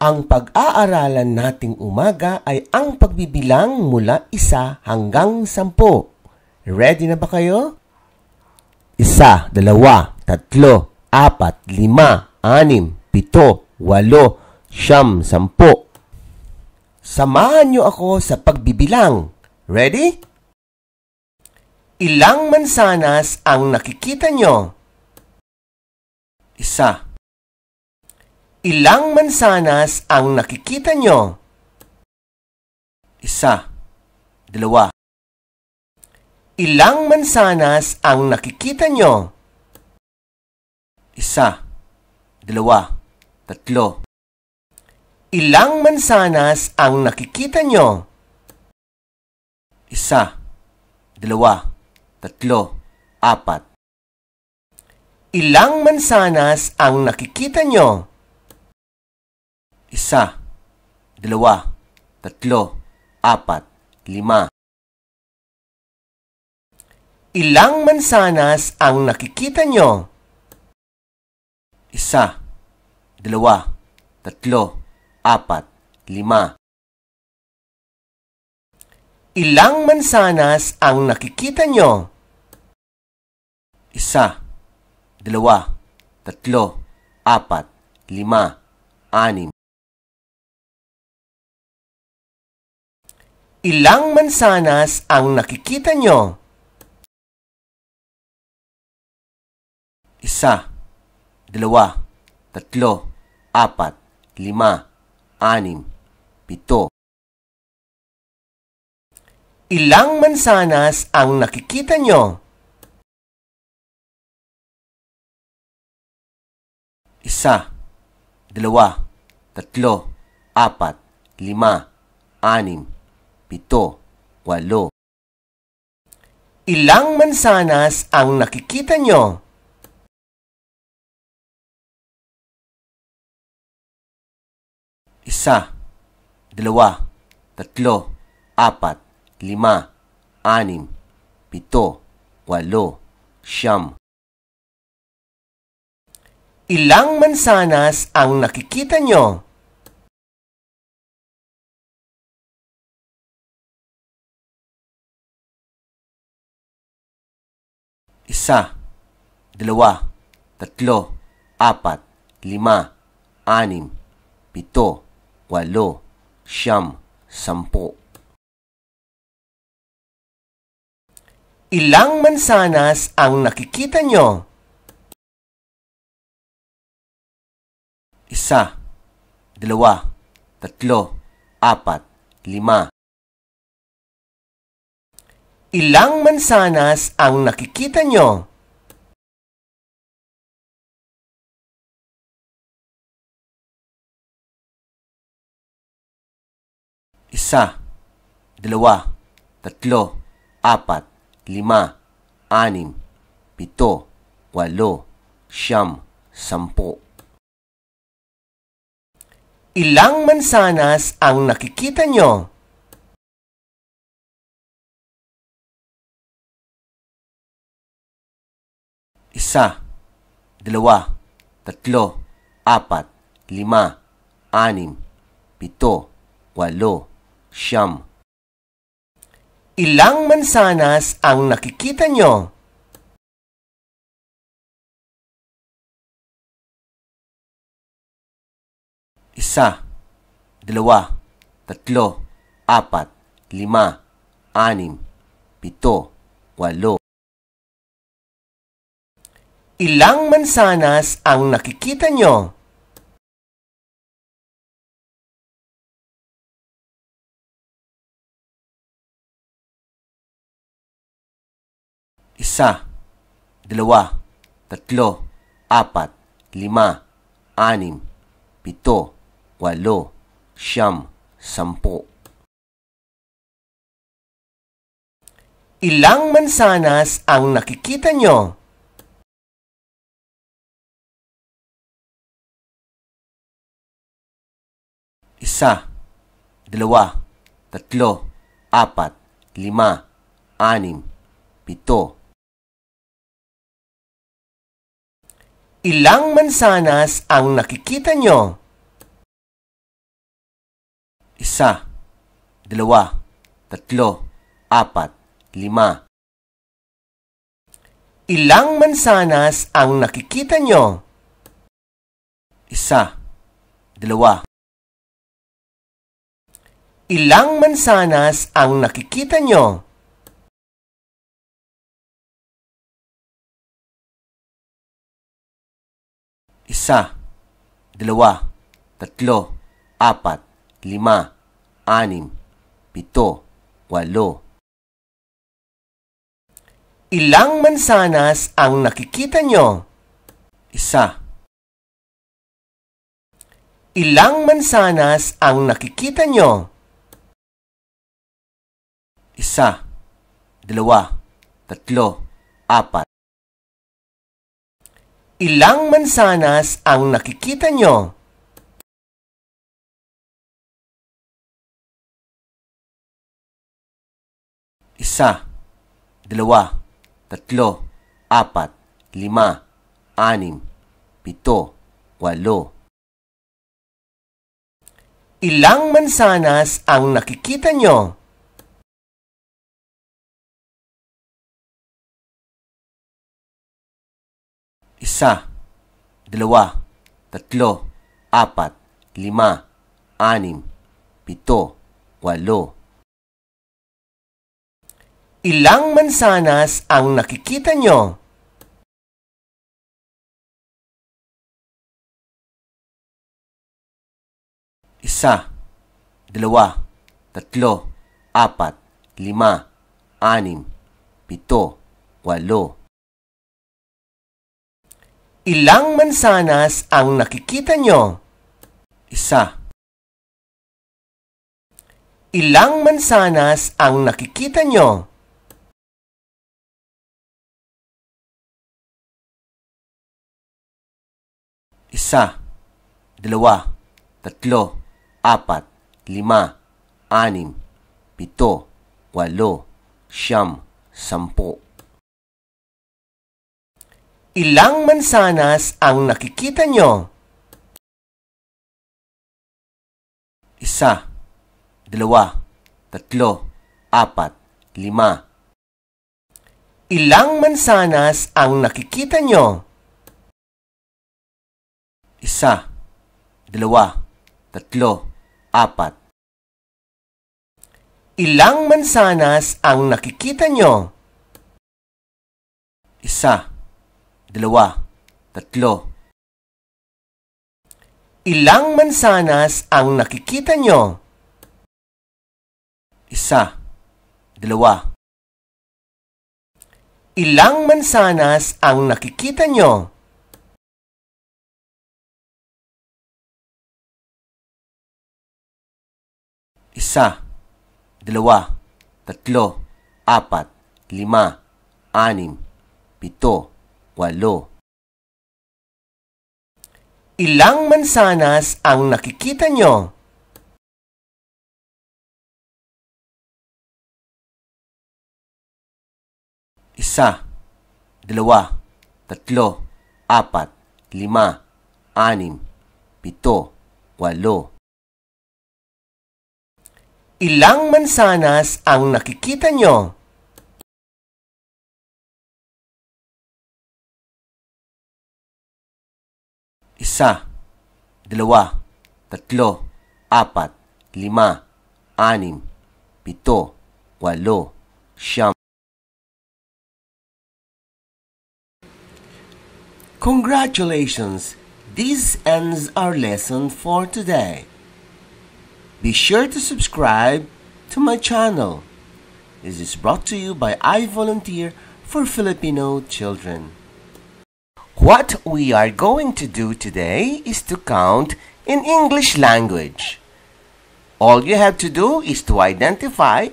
Ang pag-aaralan nating umaga ay ang pagbibilang mula isa hanggang sampu. Ready na ba kayo? Isa, dalawa, tatlo, apat, lima, anim, pito, walo, siyam, sampu. Samahan niyo ako sa pagbibilang. Ready? Ilang mansanas ang nakikita niyo? Isa Ilang mansanas ang nakikita nyo? Isa. Dalawa. Ilang mansanas ang nakikita nyo? Isa. Dalawa. Tatlo. Ilang mansanas ang nakikita nyo? Isa. Dalawa. Tatlo. Apat. Ilang mansanas ang nakikita nyo? isa, dalawa, tatlo, apat, lima. Ilang mansanas ang nakikita nyo? Isa, dalawa, tatlo, apat, lima. Ilang mansanas ang nakikita nyo? Isa, dalawa, tatlo, apat, lima, anim. Ilang mansanas ang nakikita nyo? Isa, dalawa, tatlo, apat, lima, anim, pito. Ilang mansanas ang nakikita nyo? Isa, dalawa, tatlo, apat, lima, anim, pito pito, walo. Ilang mansanas ang nakikita nyo? Isa, dalawa, tatlo, apat, lima, anim, pito, walo, siyam. Ilang mansanas ang nakikita nyo? isa, dalawa, tatlo, apat, lima, anim, pito, walo, siyam, sampo. Ilang mansanas ang nakikita nyo? Isa, dalawa, tatlo, apat, lima, Ilang mansanas ang nakikita nyo? Isa, dalawa, tatlo, apat, lima, anim, pito, walo, siyam, sampu. Ilang mansanas ang nakikita nyo? isa, dalawa, tatlo, apat, lima, anim, pito, walo, siyam. Ilang mansanas ang nakikita nyo? Isa, dalawa, tatlo, apat, lima, anim, pito, walo, Ilang mansanas ang nakikita nyo? Isa, dalawa, tatlo, apat, lima, anim, pito, walo, siyam, sampu. Ilang mansanas ang nakikita nyo? isa, dalawa, tatlo, apat, lima, anim, pito. Ilang mansanas ang nakikita nyo? Isa, dalawa, tatlo, apat, lima. Ilang mansanas ang nakikita nyo? Isa, dalawa, Ilang mansanas ang nakikita nyo? Isa, dalawa, tatlo, apat, lima, anim, pito, walo. Ilang mansanas ang nakikita nyo? Isa. Ilang mansanas ang nakikita nyo? isa, dalawa, tatlo, apat. Ilang mansanas ang nakikita nyo? Isa, dalawa, tatlo, apat, lima, anim, pito, walo. Ilang mansanas ang nakikita nyo? isa, dalawa, tatlo, apat, lima, anim, pito, walo. Ilang mansanas ang nakikita nyo? Isa, dalawa, tatlo, apat, lima, anim, pito, walo. Ilang mansanas ang nakikita nyo? Isa. Ilang mansanas ang nakikita nyo? Isa, dalawa, tatlo, apat, lima, anim, pito, walo, siyam, sampu. Ilang mansanas ang nakikita nyo? Isa, dalawa, tatlo, apat, lima. Ilang mansanas ang nakikita nyo? Isa, dalawa, tatlo, apat. Ilang mansanas ang nakikita nyo? Isa, dalawa, tatlo. Ilang mansanas ang nakikita nyo? Isa, dalawa. Ilang mansanas ang nakikita nyo? Isa, dalawa, tatlo, apat, lima, anim, pito, Walo. Ilang mansanas ang nakikita nyo? Isa, dalawa, tatlo, apat, lima, anim, pito, walo. Ilang mansanas ang nakikita nyo? isa, dalawa, tatlo, apat, lima, anim, pito, walo, siyam. Congratulations! This ends our lesson for today. Be sure to subscribe to my channel. This is brought to you by I Volunteer for Filipino Children. What we are going to do today is to count in English language. All you have to do is to identify